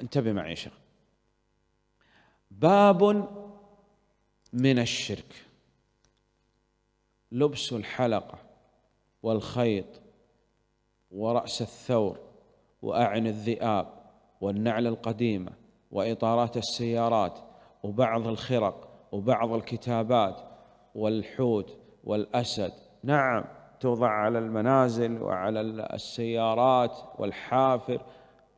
انتبه معي يا شيخ باب من الشرك لبس الحلقه والخيط ورأس الثور وأعن الذئاب والنعل القديمة وإطارات السيارات وبعض الخرق وبعض الكتابات والحوت والأسد نعم توضع على المنازل وعلى السيارات والحافر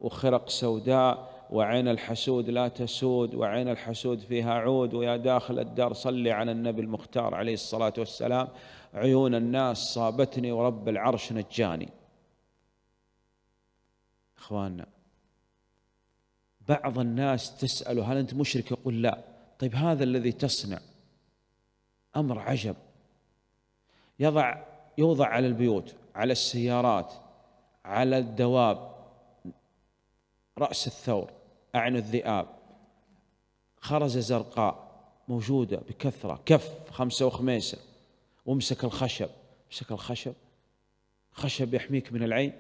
وخرق سوداء وعين الحسود لا تسود وعين الحسود فيها عود ويا داخل الدار صلي على النبي المختار عليه الصلاة والسلام عيون الناس صابتني ورب العرش نجاني إخواننا بعض الناس تسأله هل أنت مشرك يقول لا طيب هذا الذي تصنع أمر عجب يضع يوضع على البيوت على السيارات على الدواب رأس الثور أعن الذئاب خرزة زرقاء موجودة بكثرة كف خمسة وخميسة وامسك الخشب امسك الخشب خشب يحميك من العين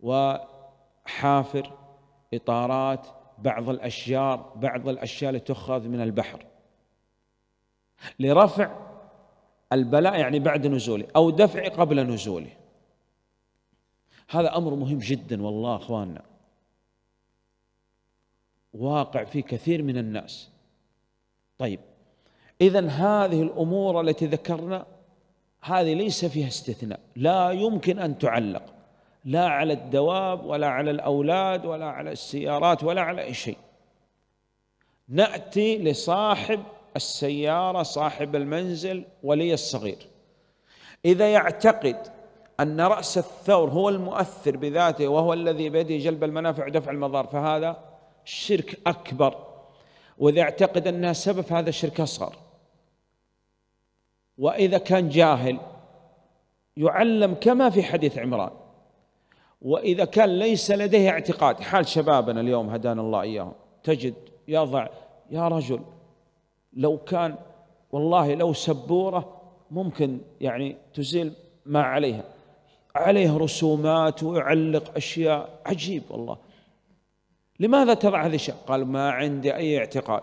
وحافر إطارات بعض الأشجار بعض الأشياء اللي تؤخذ من البحر لرفع البلاء يعني بعد نزوله أو دفعه قبل نزوله هذا أمر مهم جدا والله أخواننا واقع في كثير من الناس طيب إذا هذه الأمور التي ذكرنا هذه ليس فيها استثناء لا يمكن أن تعلق لا على الدواب ولا على الأولاد ولا على السيارات ولا على أي شيء نأتي لصاحب السيارة صاحب المنزل ولي الصغير إذا يعتقد أن رأس الثور هو المؤثر بذاته وهو الذي بيده جلب المنافع ودفع المضار فهذا شرك أكبر وإذا اعتقد أنها سبب فهذا الشرك أصغر وإذا كان جاهل يعلم كما في حديث عمران وإذا كان ليس لديه اعتقاد حال شبابنا اليوم هدانا الله إياهم تجد يضع يا رجل لو كان والله لو سبورة ممكن يعني تزيل ما عليها عليه رسومات ويعلق أشياء عجيب والله لماذا تضع هذا الشيء قال ما عندي أي اعتقاد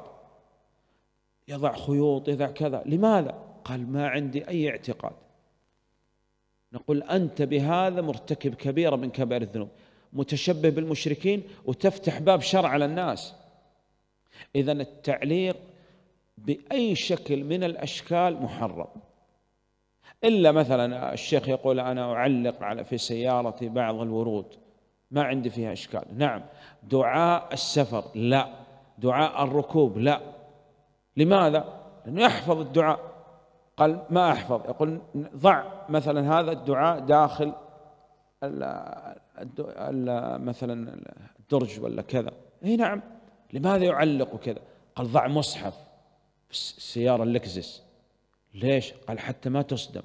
يضع خيوط يضع كذا لماذا قال ما عندي أي اعتقاد نقول أنت بهذا مرتكب كبيرة من كبائر الذنوب متشبه بالمشركين وتفتح باب شر على الناس إذا التعليق بأي شكل من الأشكال محرم إلا مثلا الشيخ يقول أنا أعلق على في سيارتي بعض الورود ما عندي فيها إشكال نعم دعاء السفر لا دعاء الركوب لا لماذا؟ لأنه يحفظ الدعاء قال ما أحفظ يقول ضع مثلا هذا الدعاء داخل ال ال مثلا الدرج ولا كذا اي نعم لماذا يعلق وكذا قال ضع مصحف في السيارة اللكزس ليش قال حتى ما تصدم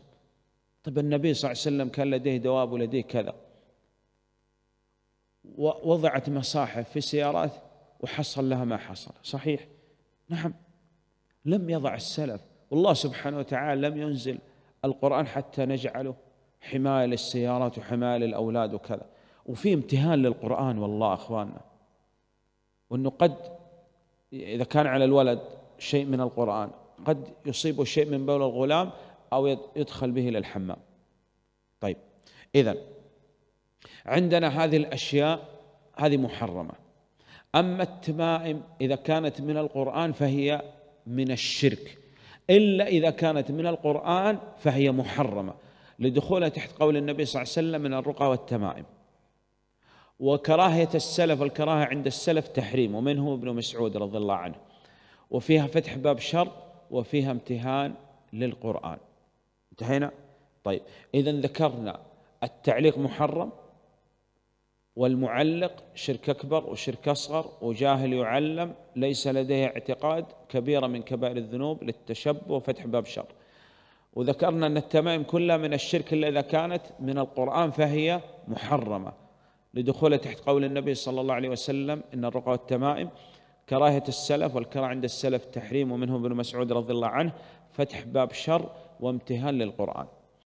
طيب النبي صلى الله عليه وسلم كان لديه دواب ولديه كذا ووضعت مصاحف في السيارات وحصل لها ما حصل صحيح نعم لم يضع السلف والله سبحانه وتعالى لم ينزل القرآن حتى نجعله حماية للسيارات وحماية للأولاد وكذا وفي امتهان للقرآن والله أخواننا وأنه قد إذا كان على الولد شيء من القرآن قد يصيبه شيء من بول الغلام أو يدخل به للحمام طيب إذا عندنا هذه الأشياء هذه محرمة أما التمائم إذا كانت من القرآن فهي من الشرك إلا إذا كانت من القرآن فهي محرمة لدخولها تحت قول النبي صلى الله عليه وسلم من الرقى والتمائم وكراهية السلف والكراهة عند السلف تحريم ومنهم ابن مسعود رضي الله عنه وفيها فتح باب شر وفيها امتهان للقرآن انتهينا؟ طيب إذا ذكرنا التعليق محرم والمعلق شرك أكبر وشرك أصغر وجاهل يعلم ليس لديه اعتقاد كبيرة من كبائر الذنوب للتشبه وفتح باب شر وذكرنا أن التمائم كلها من الشرك إلا إذا كانت من القرآن فهي محرمة لدخولها تحت قول النبي صلى الله عليه وسلم إن الرقى والتمائم كراهة السلف والكراهة عند السلف تحريم ومنهم ابن مسعود رضي الله عنه فتح باب شر وامتهان للقرآن